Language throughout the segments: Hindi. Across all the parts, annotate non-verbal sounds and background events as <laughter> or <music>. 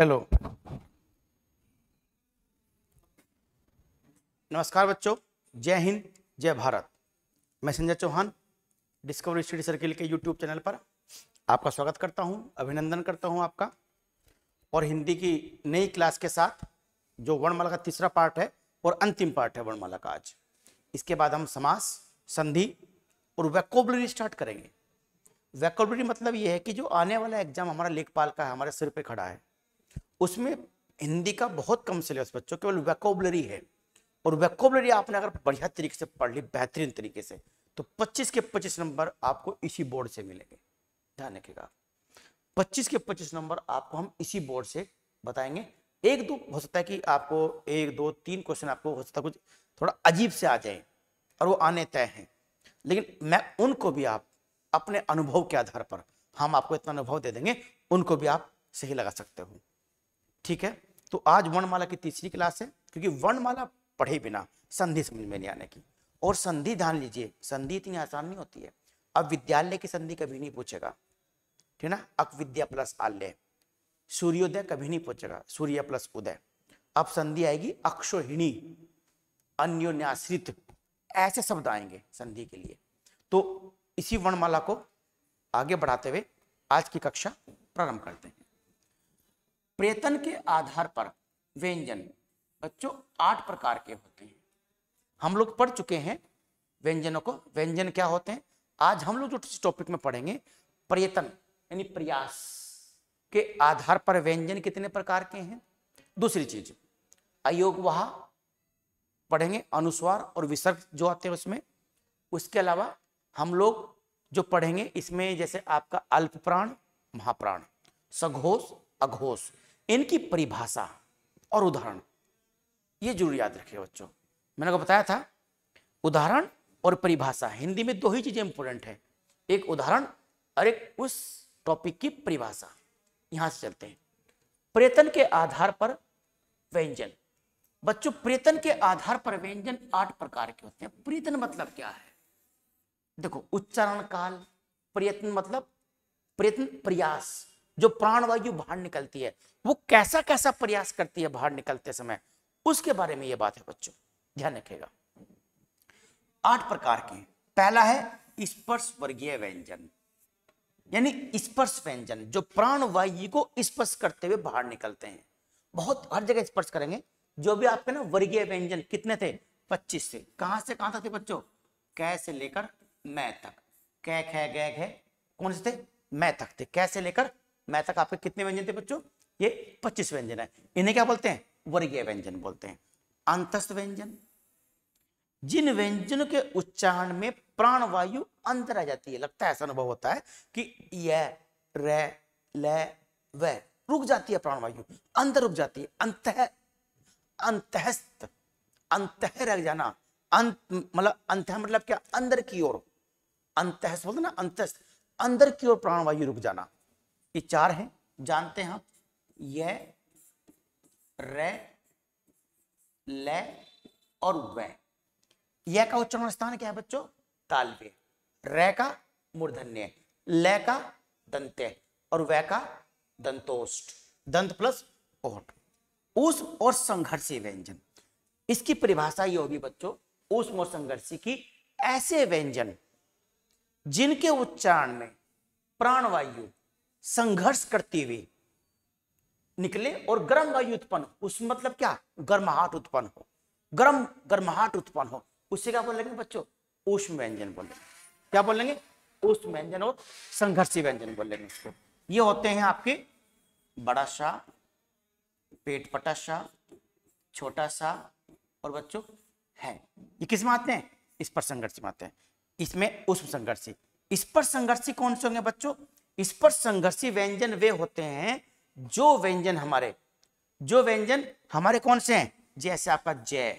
हेलो नमस्कार बच्चों जय हिंद जय भारत मैं Sanjay Chauhan discovery study circle के यूट्यूब चैनल पर आपका स्वागत करता हूं अभिनंदन करता हूं आपका और हिंदी की नई क्लास के साथ जो वर्णमाला का तीसरा पार्ट है और अंतिम पार्ट है वर्णमाला का आज इसके बाद हम समास संधि और वैकोबलरी स्टार्ट करेंगे वैकोबलरी मतलब ये है कि जो आने वाला एग्जाम हमारा लेखपाल का है हमारे सिर पर खड़ा है उसमें हिंदी का बहुत कम सिलेबस बच्चों केवल वैकोबलरी है और वैकोबलरी आपने अगर बढ़िया तरीके से पढ़ ली बेहतरीन तरीके से तो 25 के 25 नंबर आपको इसी बोर्ड से मिलेंगे ध्यान रखेगा 25 के 25 नंबर आपको हम इसी बोर्ड से बताएंगे एक दो हो सकता है कि आपको एक दो तीन क्वेश्चन आपको हो सकता है कुछ थोड़ा अजीब से आ जाए और वो आने तय हैं लेकिन मैं उनको भी आप अपने अनुभव के आधार पर हम आपको इतना अनुभव दे देंगे उनको भी आप सही लगा सकते हो ठीक है तो आज वर्णमाला की तीसरी क्लास है क्योंकि वर्णमाला पढ़े बिना संधि समझ में नहीं आने की और संधि ध्यान लीजिए संधि इतनी आसान नहीं होती है अब विद्यालय की संधि कभी नहीं पूछेगा ठीक ना अक विद्या प्लस आल्य सूर्योदय कभी नहीं पूछेगा सूर्य प्लस उदय अब संधि आएगी अक्षोहिणी अन्योन्याश्रित ऐसे शब्द आएंगे संधि के लिए तो इसी वर्णमाला को आगे बढ़ाते हुए आज की कक्षा प्रारंभ करते हैं प्रेतन के आधार पर व्यंजन बच्चों आठ प्रकार के होते हैं हम लोग पढ़ चुके हैं व्यंजनों को व्यंजन क्या होते हैं आज हम लोग जो टॉपिक में पढ़ेंगे प्रयत्न यानी प्रयास के आधार पर व्यंजन कितने प्रकार के हैं दूसरी चीज अयोग वहा पढ़ेंगे अनुस्वार और विसर्ग जो आते हैं उसमें उसके अलावा हम लोग जो पढ़ेंगे इसमें जैसे आपका अल्प प्राण महाप्राण सघोष अघोष इनकी परिभाषा और उदाहरण ये जरूर याद रखिए बच्चों मैंने को बताया था उदाहरण और परिभाषा हिंदी में दो ही चीज़ें इंपोर्टेंट है एक उदाहरण और एक उस टॉपिक की परिभाषा यहां से चलते हैं प्रयत्न के आधार पर व्यंजन बच्चों प्रयत्न के आधार पर व्यंजन आठ प्रकार के होते हैं प्रयत्न मतलब क्या है देखो उच्चारण काल प्रयत्न मतलब प्रयत्न प्रयास जो प्राणवायु बाहर निकलती है वो कैसा कैसा प्रयास करती है बाहर निकलते समय उसके बारे में ये बात है बच्चों ध्यान रखेगा आठ प्रकार के पहला है स्पर्श वर्गीय व्यंजन यानी स्पर्श व्यंजन जो प्राण वायु को स्पर्श करते हुए बाहर निकलते हैं बहुत हर जगह स्पर्श करेंगे जो भी आपके ना वर्गीय व्यंजन कितने थे पच्चीस से कहां से कहां तक थे बच्चों कै से लेकर मैं तक कै खै गै कौन से थे मैं तक थे कैसे लेकर मैथ आपके कितने व्यंजन थे बच्चों ये 25 व्यंजन है इन्हें क्या बोलते हैं वर्गीय व्यंजन बोलते हैं अंतस्थ व्यंजन जिन व्यंजन के उच्चारण में प्राणवायु अंतर आ जाती है लगता है ऐसा अनुभव होता है कि यह रे ले वे रुक जाती है प्राणवायु अंतर रुक जाती है अंत अंतस्थ अंत रह जाना अंत मतलब अंत मतलब क्या अंदर की ओर अंत बोलते ना अंतस्त अंदर की ओर प्राणवायु रुक जाना ये चार हैं जानते हैं आप ये रे ले और वे का उच्चारण स्थान क्या है बच्चों तालव्य रे का मूर्धन्य ले का दंत्य और वे का दंतोष्ट दंत प्लस ओट उस और संघर्षी व्यंजन इसकी परिभाषा ये होगी बच्चों उस और संघर्षी की ऐसे व्यंजन जिनके उच्चारण में प्राणवायु संघर्ष करते हुए निकले और गर्म वायु उत्पन्न उस मतलब क्या गर्माहट उत्पन्न हो गर्म गर्माहट उत्पन्न हो उसे क्या बोलेंगे बच्चों उष्म व्यंजन बोलेंगे क्या बोलेंगे उष्म व्यंजन और संघर्षी व्यंजन बोलेंगे उसको ये होते हैं आपके बड़ा सा पेट पटा सा छोटा सा और बच्चों है ये किस में आते हैं इस पर संघर्ष में आते हैं इसमें उष्म संघर्षी इस पर संघर्षी कौन से होंगे बच्चों इस पर संघर्षी व्यंजन वे होते हैं जो व्यंजन हमारे जो व्यंजन हमारे कौन से हैं जैसे आपका जय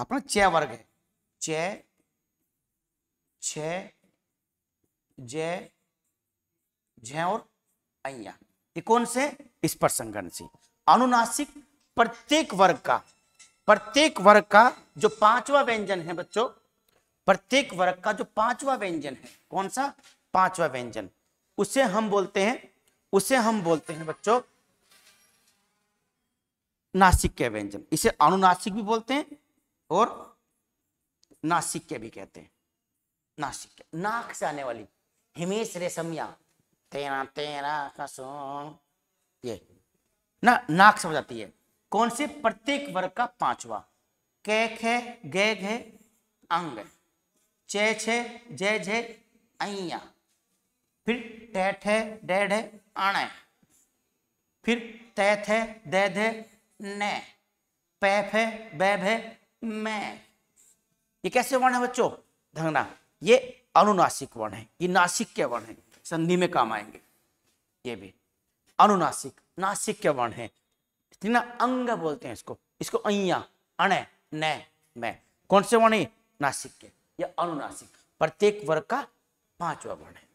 अपना चय वर्ग है चय छ जय जय और अय्या ये कौन से स्पर्श संघर्षी अनुनासिक प्रत्येक वर्ग का प्रत्येक वर्ग का जो पांचवा व्यंजन है बच्चों प्रत्येक वर्ग का जो पांचवा व्यंजन है कौन सा पांचवा व्यंजन उसे हम बोलते हैं उसे हम बोलते हैं बच्चों नासिक के व्यंजन इसे अनुनासिक भी बोलते हैं और नासिक के भी कहते हैं नासिक के नाक से आने वाली हिमेश रेशमिया तेरा तेरा कसों ये ना नाक से हो जाती है कौन से प्रत्येक वर्ग का पांचवा कैक है गैग है अंग है चे छे जे जे अइया फिर टैठ है डेढ़ है अण फिर तैथ है दैध है ने पैफ है बैभ है मैं ये कैसे वर्ण है बच्चों धंगना ये अनुनासिक वर्ण है ये नासिक के वर्ण है संधि में काम आएंगे ये भी अनुनासिक नासिक के वर्ण है ना अंग बोलते हैं इसको इसको अइया अण न मैं कौन से वर्ण है नासिक के या अनुनासिक प्रत्येक वर्ग का पांचवा वर्ण है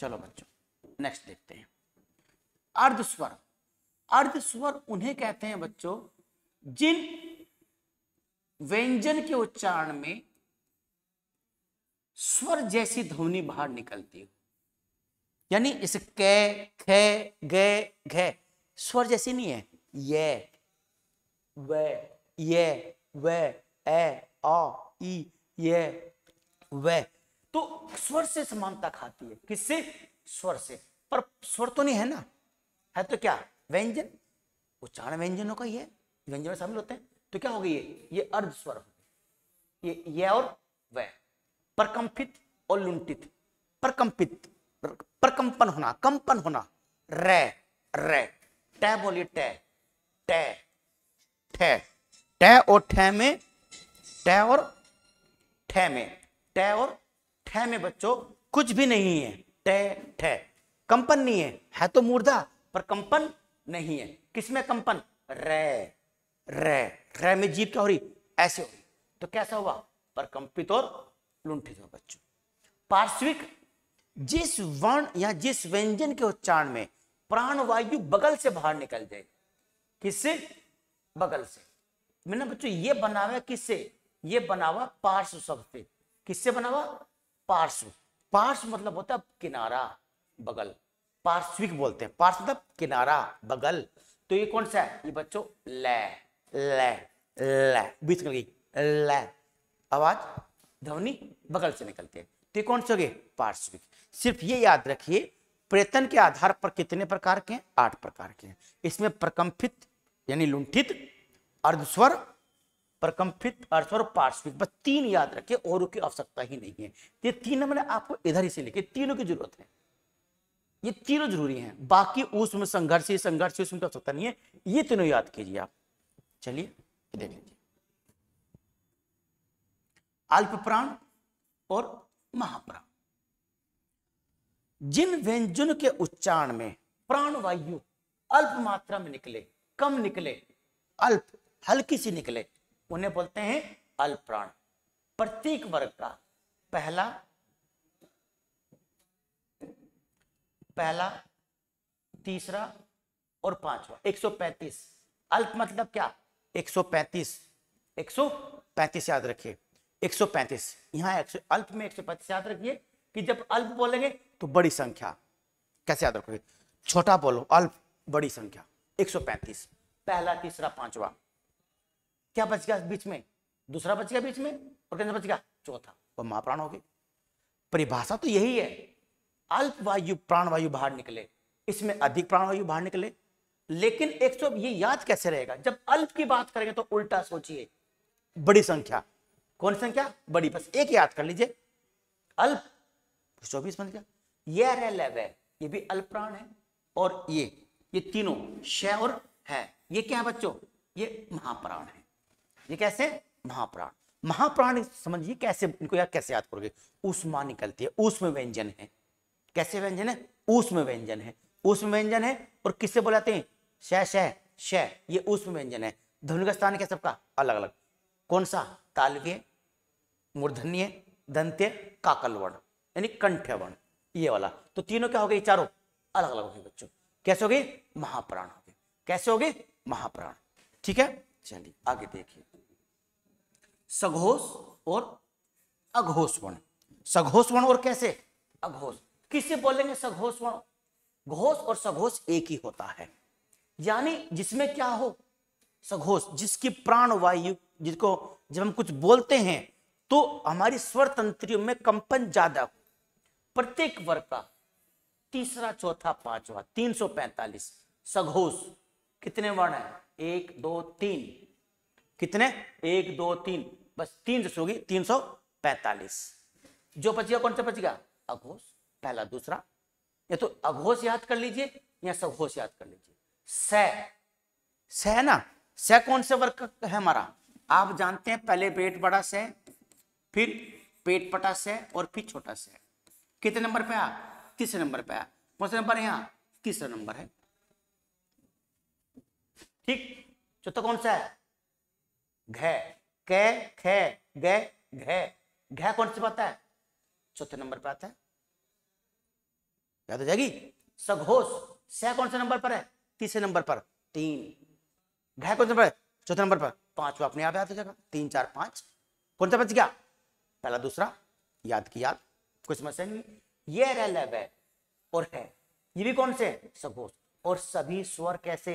चलो बच्चों नेक्स्ट देखते हैं अर्ध स्वर अर्ध स्वर उन्हें कहते हैं बच्चों जिन व्यंजन के उच्चारण में स्वर जैसी ध्वनि बाहर निकलती हो यानी इस के खे गे घे स्वर जैसी नहीं है ये वे ये वे ए आ ई ये वह तो स्वर से समानता खाती है किससे स्वर से पर स्वर तो नहीं है ना है तो क्या व्यंजन उच्चारण व्यंजनों का ये व्यंजन में शामिल होते हैं तो क्या हो गई ये ये अर्ध स्वर हो ये ये और वह प्रकंपित और लुंटित प्रकम्पित प्रकंपन होना कंपन होना रे रे टे बोलिए टे टे टे टे और ठे में टै और ठह में ठह और ठे में बच्चों कुछ भी नहीं है ठह ठे कंपन नहीं है है तो मुर्दा पर कंपन नहीं है किसमें कंपन रे रे रे में जीप क्या हो रही ऐसे हो रही तो कैसा हुआ कंपित और लुंठित हुआ बच्चों पार्श्विक जिस वर्ण या जिस व्यंजन के उच्चारण में प्राणवायु बगल से बाहर निकल जाए किससे बगल से मैंने बच्चों ये बनावे किससे ये बना हुआ पार्श्व शब्द से किससे बना हुआ पार्श्व पार्श्व मतलब होता है किनारा बगल पार्श्विक बोलते हैं पार्श्व मतलब किनारा बगल तो ये कौन सा है ये बच्चों लै बीच निकल गई आवाज ध्वनि बगल से निकलते हैं तो ये कौन से हो गए पार्श्विक सिर्फ ये याद रखिए प्रयत्न के आधार पर कितने प्रकार के हैं आठ प्रकार के हैं इसमें प्रकम्पित यानी लुंठित अर्धस्वर प्रकम्पित अर्थ और पार्श्विक बस तीन याद रखे और की आवश्यकता ही नहीं है ये तीन मैंने आपको इधर ही से लिखे तीनों की जरूरत है ये तीनों जरूरी हैं बाकी उसमें संघर्ष ही संघर्ष ही उसमें आवश्यकता नहीं है ये तीनों याद कीजिए आप चलिए देख लीजिए अल्प प्राण और महाप्राण जिन व्यंजन के उच्चारण में प्राण वायु अल्प मात्रा में निकले कम निकले अल्प हल्की सी निकले उन्हें बोलते हैं अल्प्राण प्रत्येक वर्ग का पहला पहला तीसरा और पांचवा 135 अल्प मतलब क्या 135 135 याद रखिए 135 यहां अल्प में 135 याद रखिए कि जब अल्प बोलेंगे तो बड़ी संख्या कैसे याद रखोगे छोटा बोलो अल्प बड़ी संख्या 135 पहला तीसरा पांचवा क्या बच गया बीच में दूसरा बच गया बीच में और कैसे बच गया चौथा वह महाप्राण हो गए परिभाषा तो यही है अल्प वायु प्राण वायु बाहर निकले इसमें अधिक प्राण वायु बाहर निकले लेकिन एक सौ तो ये याद कैसे रहेगा जब अल्प की बात करेंगे तो उल्टा सोचिए बड़ी संख्या कौन संख्या बड़ी बस एक याद कर लीजिए अल्प चौबीस बन गया ये है ये भी अल्प प्राण है और ये ये तीनों शय और है ये क्या है बच्चों ये महाप्राण है ये कैसे महाप्राण महाप्राण समझिए कैसे इनको यार कैसे याद करोगे उष्मा निकलती है उसमें व्यंजन है कैसे व्यंजन है उसमें व्यंजन है उसमें व्यंजन है और किससे बोलाते हैं शह शह शह ये उसमें व्यंजन है ध्वनि का स्थान क्या सबका अलग अलग कौन सा तालव्य मूर्धन्य दंत्य काकल वर्ण यानी कंठवर्ण वर्ण ये वाला तो तीनों क्या हो गए चारों अलग अलग हो गए बच्चों कैसे हो गए महाप्राण हो गए कैसे हो गए महाप्राण ठीक है चलिए आगे देखिए सघोष और अघोष वर्ण सघोष वर्ण और कैसे अघोष किससे बोलेंगे सघोष वर्ण घोष और सघोष एक ही होता है यानी जिसमें क्या हो सघोष जिसकी प्राण वायु जिसको जब हम कुछ बोलते हैं तो हमारी स्वर तंत्रियों में कंपन ज्यादा हो प्रत्येक वर्ग का तीसरा चौथा पांचवा तीन सौ पैंतालीस सघोष कितने वर्ण है एक दो तीन कितने एक दो तीन बस तीन जैसे होगी तीन सौ पैंतालीस जो बचेगा कौन सा बचेगा अघोष पहला दूसरा या तो अघोष याद कर लीजिए या सघोष याद कर लीजिए सह सह ना सह कौन से वर्ग है हमारा आप जानते हैं पहले पेट बड़ा सह फिर पेट पटा सह और फिर छोटा सह कितने नंबर पे आया तीसरे नंबर पे आया कौन सा नंबर है यहाँ तीसरा नंबर है ठीक चौथा कौन सा है घ कै खे गे घे घे कौन से बात है चौथे नंबर पर आता है याद हो जाएगी सघोष स कौन से नंबर पर है तीसरे नंबर पर तीन घे कौन से नंबर चौथे नंबर पर पांचवा अपने आप याद हो जाएगा तीन चार पांच कौन सा बच गया पहला दूसरा याद की याद कुछ समस्या नहीं ये रह लब है और है ये भी कौन से सघोष और सभी स्वर कैसे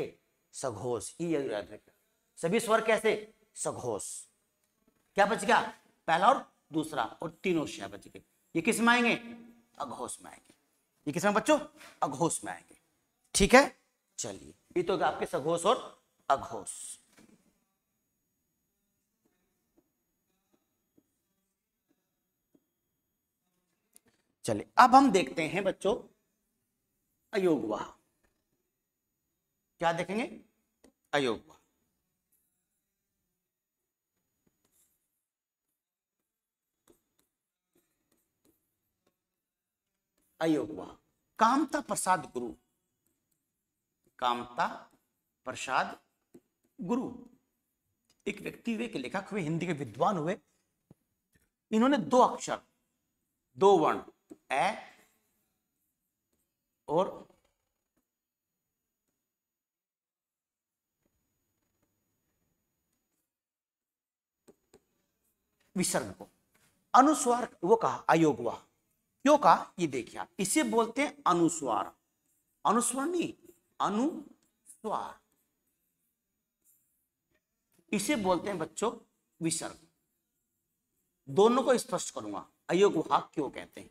सघोष ये याद रखना सभी स्वर कैसे सघोष क्या बच गया पहला और दूसरा और तीनों शय बच गए ये किस में आएंगे अघोष में आएंगे ये किस में बच्चों अघोष में आएंगे ठीक है चलिए ये तो आपके सघोष और अघोष चलिए अब हम देखते हैं बच्चों अयोगवाह क्या देखेंगे अयोगवाह अयोगवा कामता प्रसाद गुरु कामता प्रसाद गुरु एक व्यक्ति हुए एक लेखक हुए हिंदी के विद्वान हुए इन्होंने दो अक्षर दो वर्ण ए और विसर्ग को अनुस्वार वो कहा अयोगवा क्यों कहा ये देखिए आप इसे बोलते हैं अनुस्वार अनुस्वर नहीं अनुस्वार इसे बोलते हैं बच्चों विसर्ग दोनों को स्पष्ट करूंगा अयोग भाग क्यों कहते हैं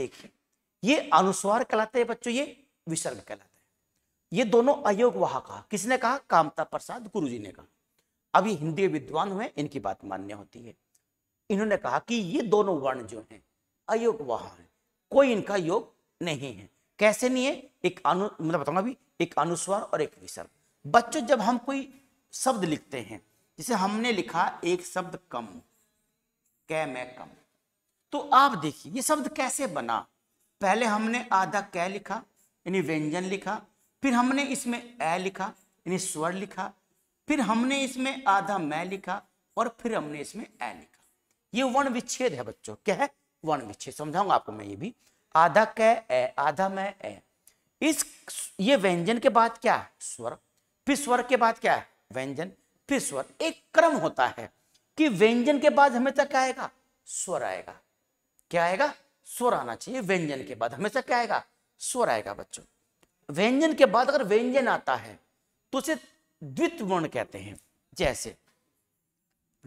देखिए ये अनुस्वार कहलाते हैं बच्चों ये विसर्ग कहलाते हैं ये दोनों अयोग वहा कहा किसने कहा कामता प्रसाद गुरु जी ने कहा अभी हिंदी विद्वान हुए इनकी बात मान्य होती है इन्होंने कहा कि ये दोनों वर्ण जो हैं अयोग वाहन है कोई इनका योग नहीं है कैसे नहीं है एक अनु मतलब बताऊंगा अभी एक अनुस्वार और एक विसर्ग बच्चों जब हम कोई शब्द लिखते हैं जिसे हमने लिखा एक शब्द कम कै मैं कम तो आप देखिए ये शब्द कैसे बना पहले हमने आधा कै लिखा यानी व्यंजन लिखा फिर हमने इसमें ए लिखा यानी स्वर लिखा फिर हमने इसमें आधा मैं लिखा और फिर हमने इसमें ए लिखा ये वर्ण विच्छेद है बच्चों क्या है वर्ण विच्छेद समझाऊंगा आपको मैं ये भी आधा कै आधा मैं ए इस ये व्यंजन के बाद क्या है स्वर फिर स्वर के बाद क्या है व्यंजन फिर स्वर एक क्रम होता है कि व्यंजन के बाद हमेशा क्या आएगा स्वर आएगा क्या आएगा स्वर आना चाहिए व्यंजन के बाद हमेशा क्या आएगा स्वर आएगा बच्चों व्यंजन के बाद अगर व्यंजन आता है तो उसे द्वित वर्ण कहते हैं जैसे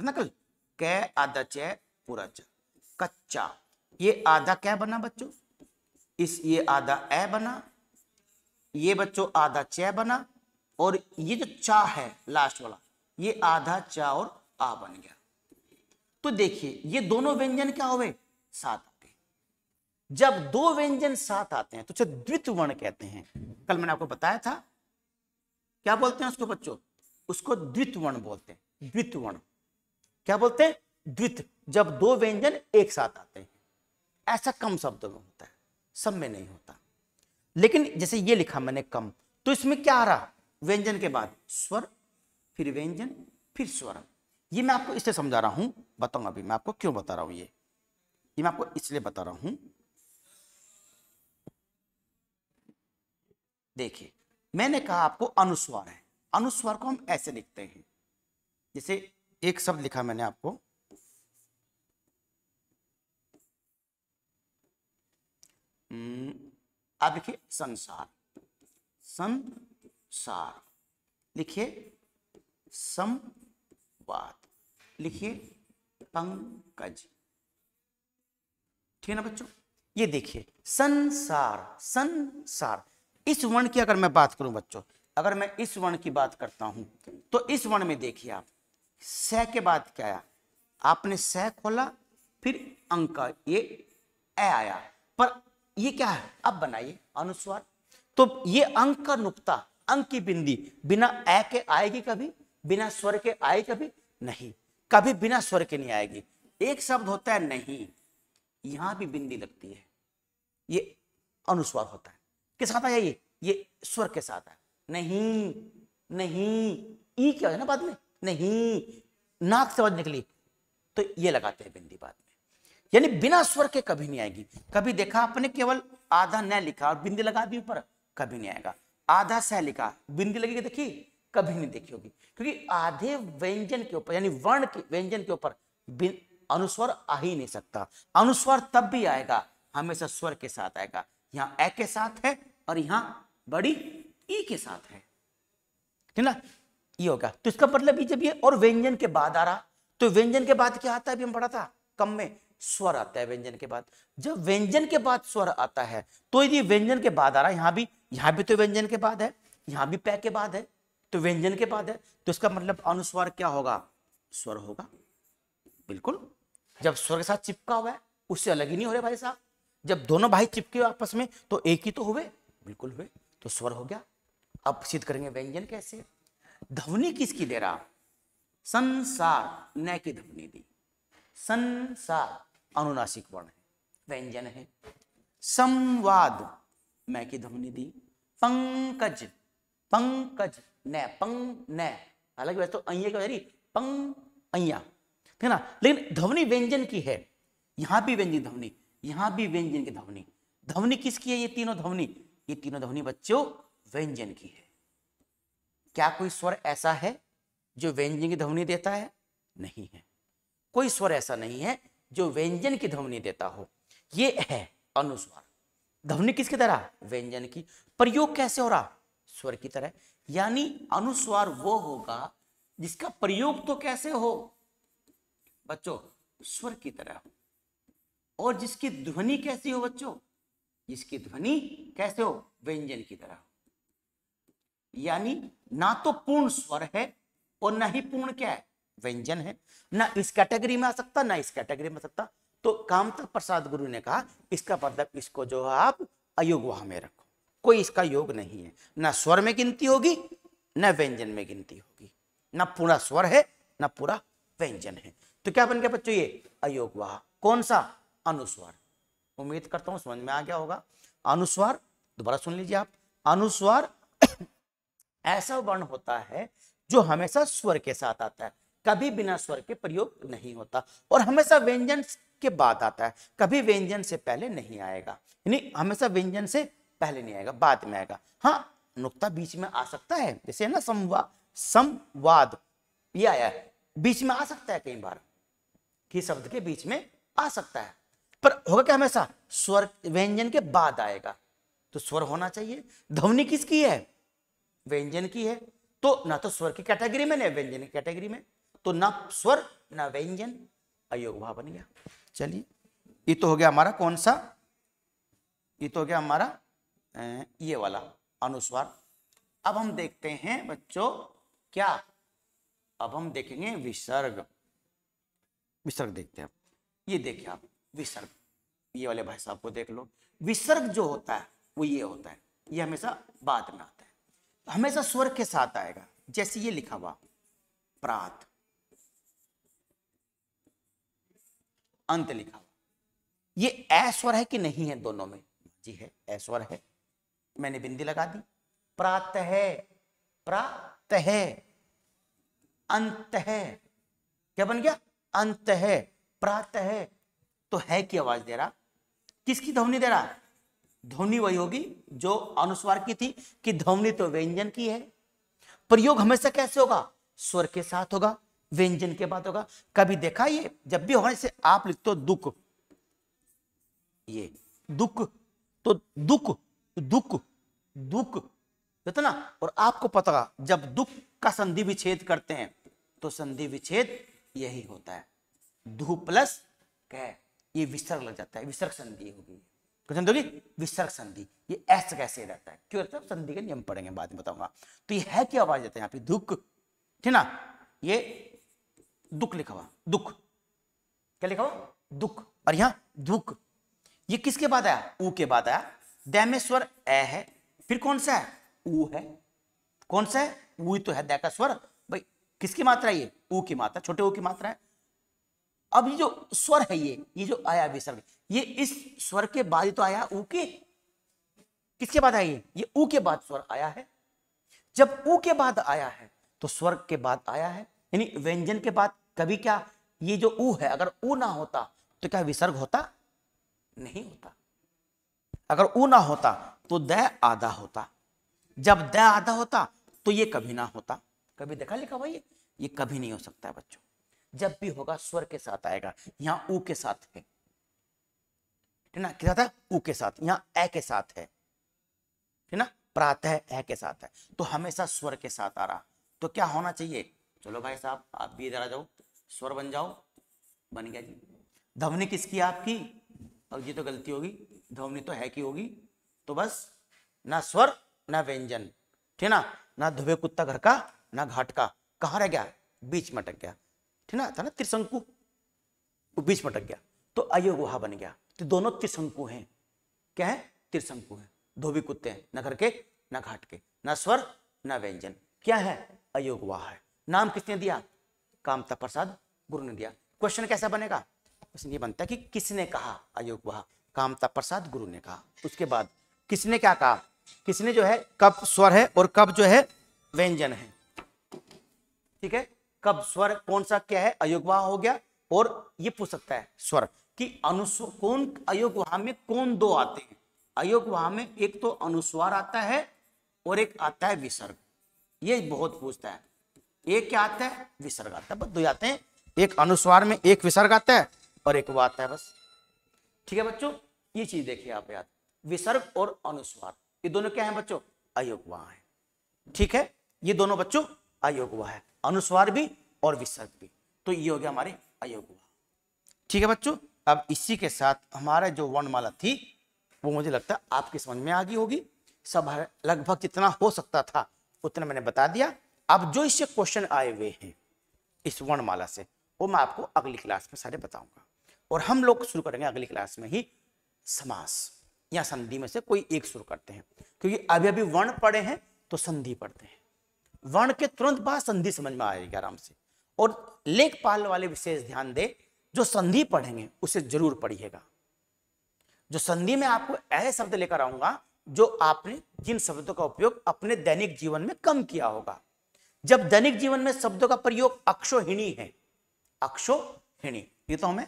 नकल कै आधा पूरा च कच्चा ये आधा क्या बना बच्चों इस ये आधा ए बना ये बच्चों आधा च बना और ये जो चा है लास्ट वाला ये आधा चा और आ बन गया तो देखिए ये दोनों व्यंजन क्या हुए साथ आते हैं जब दो व्यंजन साथ आते हैं तो उसे द्वित्व वर्ण कहते हैं कल मैंने आपको बताया था क्या बोलते हैं उसको बच्चों उसको द्वित्व वर्ण बोलते हैं द्वित्व वर्ण क्या बोलते हैं द्वित जब दो व्यंजन एक साथ आते हैं ऐसा कम शब्द में होता है सब में नहीं होता लेकिन जैसे ये लिखा मैंने कम तो इसमें क्या आ रहा व्यंजन के बाद स्वर फिर व्यंजन फिर स्वर ये मैं आपको इसलिए समझा रहा हूं बताऊंगा अभी मैं आपको क्यों बता रहा हूं ये ये मैं आपको इसलिए बता रहा हूं देखिए मैंने कहा आपको अनुस्वार है अनुस्वार को हम ऐसे लिखते हैं जैसे एक शब्द लिखा मैंने आपको आप हम्म। लिखिए संसार संसार लिखिए संवाद लिखिए पंकज ठीक है ना बच्चों ये देखिए संसार संसार इस वर्ण की अगर मैं बात करूं बच्चों अगर मैं इस वर्ण की बात करता हूं तो इस वर्ण में देखिए आप स के बाद क्या आया आपने स खोला फिर अंक ये ए आया पर ये क्या है अब बनाइए अनुस्वार तो ये अंक का नुकता अंक की बिंदी बिना ए के आएगी कभी बिना स्वर के आए कभी नहीं कभी बिना स्वर के नहीं आएगी एक शब्द होता है नहीं यहां भी बिंदी लगती है ये अनुस्वार होता है किस साथ आया ये ये स्वर के साथ है नहीं नहीं ई क्या है ना बाद में नहीं नाक से निकली तो ये लगाते हैं बिंदी बाद में यानी बिना स्वर के कभी नहीं आएगी कभी देखा आपने केवल आधा न लिखा और बिंदी लगा दी ऊपर कभी नहीं आएगा आधा सह लिखा बिंदी लगेगी देखी कभी नहीं देखी होगी क्योंकि आधे व्यंजन के ऊपर यानी वर्ण के व्यंजन के ऊपर अनुस्वर आ ही नहीं सकता अनुस्वर तब भी आएगा हमेशा स्वर के साथ आएगा यहाँ ए के साथ है और यहाँ बड़ी ई के साथ है ठीक ना ये होगा तो इसका मतलब ये जब ये और व्यंजन के बाद आ रहा तो व्यंजन के बाद क्या आता है अभी हम पढ़ा था कम में स्वर आता है व्यंजन के बाद जब व्यंजन के बाद स्वर आता है तो यदि व्यंजन के बाद आ रहा है यहां भी यहां भी तो व्यंजन के बाद है यहां भी पै के बाद है तो व्यंजन के बाद है तो इसका मतलब अनुस्वर क्या होगा स्वर होगा बिल्कुल जब स्वर के साथ चिपका हुआ है उससे अलग ही नहीं हो रहे भाई साहब जब दोनों भाई चिपके हुए आपस में तो एक ही तो हुए बिल्कुल हुए तो स्वर हो गया अब सिद्ध करेंगे व्यंजन कैसे ध्वनि किसकी दे रहा संसार न की ध्वनि दी संसार अनुनासिक वर्ण है व्यंजन है संवाद मैं की ध्वनि दी पंकज पंकज न पंग न हालांकि वैसे तो अय्या की वजह पंग अय्या ठीक है ना लेकिन ध्वनि व्यंजन की है यहां भी व्यंजन ध्वनि यहां भी व्यंजन की ध्वनि ध्वनि किसकी है ये तीनों ध्वनि ये तीनों ध्वनि बच्चों व्यंजन की है क्या कोई स्वर ऐसा है जो व्यंजन की ध्वनि देता है नहीं है कोई स्वर ऐसा नहीं है जो व्यंजन की ध्वनि देता हो ये है अनुस्वार ध्वनि किसकी तरह व्यंजन की प्रयोग कैसे हो रहा स्वर की तरह यानी अनुस्वार वो होगा जिसका प्रयोग तो कैसे हो बच्चों स्वर की तरह हो और जिसकी ध्वनि कैसी हो बच्चों जिसकी ध्वनि कैसे हो व्यंजन की तरह हो यानी ना तो पूर्ण स्वर है और ना ही पूर्ण क्या है व्यंजन है ना इस कैटेगरी में आ सकता ना इस कैटेगरी में आ सकता तो कामता प्रसाद गुरु ने कहा इसका मतलब इसको जो है आप अयोग वहां में रखो कोई इसका योग नहीं है ना स्वर में गिनती होगी ना व्यंजन में गिनती होगी ना पूरा स्वर है ना पूरा व्यंजन है तो क्या बन गया बच्चों ये अयोग अयोगवाह कौन सा अनुस्वार उम्मीद करता हूं समझ में आ गया होगा अनुस्वार दोबारा सुन लीजिए आप अनुस्वार <coughs> ऐसा वर्ण होता है जो हमेशा स्वर के साथ आता है कभी बिना स्वर के प्रयोग नहीं होता और हमेशा व्यंजन के बाद आता है कभी व्यंजन से पहले नहीं आएगा यानी हमेशा व्यंजन से पहले नहीं आएगा बाद में आएगा हाँ नुक्ता बीच में आ सकता है जैसे ना संवाद संवाद ये आया है बीच में आ सकता है कई बार कि शब्द के बीच में आ सकता है पर होगा क्या हमेशा स्वर व्यंजन के बाद आएगा तो स्वर होना चाहिए ध्वनि किसकी है व्यंजन की है तो ना तो स्वर की कैटेगरी में नहीं व्यंजन की कैटेगरी में तो ना स्वर ना व्यंजन अयोग भाव बन गया चलिए ये तो हो गया हमारा कौन सा ये तो हो गया हमारा ये वाला अनुस्वार अब हम देखते हैं बच्चों क्या अब हम देखेंगे विसर्ग विसर्ग देखते हैं ये देखिए आप विसर्ग ये वाले भाई साहब को देख लो विसर्ग जो होता है वो ये होता है ये हमेशा बाद में आता है हमेशा स्वर के साथ आएगा जैसे ये लिखा हुआ प्रात अंत लिखा हुआ ये ऐश्वर है कि नहीं है दोनों में जी है ऐश्वर है मैंने बिंदी लगा दी प्रात है प्रात है अंत है क्या बन गया अंत है प्रात है तो है की आवाज दे रहा किसकी ध्वनि दे रहा ध्वनि वही होगी जो अनुस्वार की थी कि ध्वनि तो व्यंजन की है प्रयोग हमेशा कैसे होगा स्वर के साथ होगा व्यंजन के बाद होगा कभी देखा ये जब भी हमारे से आप लिखते हो दुख ये दुख तो दुख दुख दुख कहते तो ना और आपको पता जब दुख का संधि विच्छेद करते हैं तो संधि विच्छेद यही होता है धू प्लस कह ये विसर्ग लग जाता है विसर्ग संधि होगी क्वेश्चन दोगी विसर्ग संधि ये ऐसे कैसे रहता है क्यों रहता है संधि के नियम पढ़ेंगे बाद में बताऊंगा तो ये है क्या आवाज देते है यहाँ पे दुख ठीक ना ये दुख लिखा हुआ दुख क्या लिखा हुआ दुख और यहां दुख ये किसके बाद आया ऊ के बाद आया दैमेश्वर ए है फिर कौन सा है ऊ है कौन सा है ऊ तो है दै का स्वर भाई किसकी मात्रा ये ऊ की मात्रा छोटे ऊ की मात्रा है अब ये जो स्वर है ये ये जो आया विसर्ग ये इस स्वर के बाद ही तो आया ऊ के किसके बाद आया ये ये ऊ के बाद स्वर आया है जब ऊ के बाद आया है तो स्वर के बाद आया है यानी व्यंजन के बाद कभी क्या ये जो ऊ है अगर ऊ ना होता तो क्या विसर्ग होता नहीं होता अगर ऊ ना होता तो द आधा होता जब द आधा होता तो ये कभी ना होता कभी देखा लिखा भाई ये कभी नहीं हो सकता है बच्चों जब भी होगा स्वर के साथ आएगा यहां ऊ के साथ है ठीक ना क्या था ऊ के साथ यहाँ ए के साथ है ठीक ना प्रातः ए के साथ है तो हमेशा स्वर के साथ आ रहा तो क्या होना चाहिए चलो भाई साहब आप भी इधर आ जाओ स्वर बन जाओ बन गया जी धवनी किसकी आपकी अब ये तो गलती होगी धवनी तो है की होगी तो बस ना स्वर ना व्यंजन ठीक ना ना धुबे कुत्ता घर का ना घाट का कहाँ रह गया बीच में अटक गया ठीक ना था ना त्रिशंकु वो बीच में गया तो वहा बन गया तो दोनों त्रिशंकु हैं क्या है त्रिशंकु है धोबी कुत्ते हैं ना घर के ना घाट के ना स्वर ना व्यंजन क्या है अयोगवाह है नाम किसने दिया कामता प्रसाद गुरु ने दिया क्वेश्चन कैसा बनेगा क्वेश्चन ये बनता है कि किसने कहा आयोग कामता प्रसाद गुरु ने कहा उसके बाद किसने क्या कहा किसने जो है कब स्वर है और कब जो है व्यंजन है ठीक है कब स्वर कौन सा क्या है अयोगवाह हो गया और ये पूछ सकता है स्वर कि अनुस्व कौन अयोगवाह में कौन दो आते हैं अयोगवाह में एक तो अनुस्वार आता है और एक आता है विसर्ग ये बहुत पूछता है एक क्या आता है विसर्ग आता है बस दो आते हैं एक अनुस्वार में एक विसर्ग आता है और एक वो आता है बस ठीक है बच्चों ये चीज देखिए आप याद विसर्ग और अनुस्वार ये दोनों क्या है बच्चों अयोगवा है ठीक है ये दोनों बच्चों अयोगवा है अनुस्वार भी और विसर्ग भी तो ये हो गया हमारे अयोगवा ठीक है बच्चों अब इसी के साथ हमारा जो वर्णमाला थी वो मुझे लगता है आपकी समझ में आ गई होगी सब लगभग जितना हो सकता था उतना मैंने बता दिया अब जो इससे क्वेश्चन आए हुए हैं इस वर्णमाला से वो मैं आपको अगली क्लास में सारे बताऊंगा और हम लोग शुरू करेंगे अगली क्लास में ही समास या संधि में से कोई एक शुरू करते हैं क्योंकि अभी अभी वर्ण पढ़े हैं तो संधि पढ़ते हैं वर्ण के तुरंत बाद संधि समझ में आएगी आराम से और लेखपाल वाले विशेष ध्यान दे जो संधि पढ़ेंगे उसे जरूर पढ़िएगा जो संधि में आपको ऐसे शब्द लेकर आऊंगा जो आपने जिन शब्दों का उपयोग अपने दैनिक जीवन में कम किया होगा जब दैनिक जीवन में शब्दों का प्रयोग अक्षोहिणी है अक्षोहिणी ये तो हमें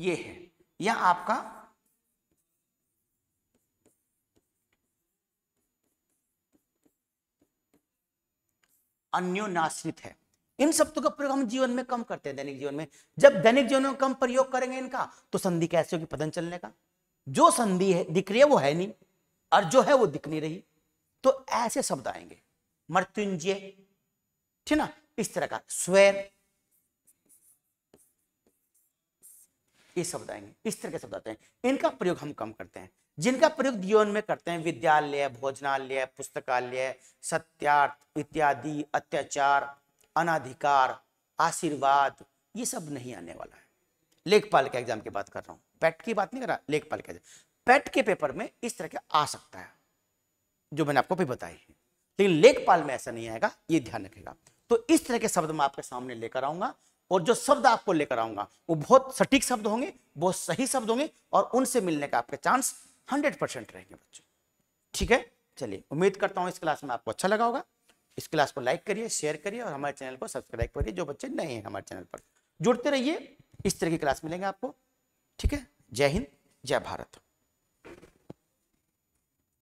ये है या आपका अन्योनाश्रित है इन शब्दों का प्रयोग हम जीवन में कम करते हैं दैनिक जीवन में जब दैनिक जीवन में कम प्रयोग करेंगे इनका तो संधि कैसे होगी पतन चलने का जो संधि है दिख रही है वो है नहीं और जो है वो दिख नहीं रही तो ऐसे शब्द आएंगे मृत्युंजय ठीक ना इस तरह का स्वेर ये शब्द आएंगे इस तरह के शब्द आते हैं इनका प्रयोग हम कम करते हैं जिनका प्रयोग जीवन में करते हैं विद्यालय भोजनालय पुस्तकालय सत्यार्थ इत्यादि अत्याचार अनाधिकार आशीर्वाद ये सब नहीं आने वाला है लेखपाल के एग्जाम की बात कर रहा हूं पेट की बात नहीं कर रहा लेखपाल के पेट के पेपर में इस तरह के आ सकता है जो मैंने आपको भी बताई है लेकिन लेखपाल में ऐसा नहीं आएगा ये ध्यान रखेगा तो इस तरह के शब्द मैं आपके सामने लेकर आऊंगा और जो शब्द आपको लेकर आऊंगा वो बहुत सटीक शब्द होंगे बहुत सही शब्द होंगे और उनसे मिलने का आपके चांस हंड्रेड परसेंट रहेंगे बच्चों ठीक है चलिए उम्मीद करता हूँ इस क्लास में आपको अच्छा लगा होगा इस क्लास को लाइक करिए शेयर करिए और हमारे चैनल को सब्सक्राइब करिए जो बच्चे नए हैं हमारे चैनल पर जुड़ते रहिए इस तरह की क्लास मिलेंगे आपको ठीक है जय हिंद जय भारत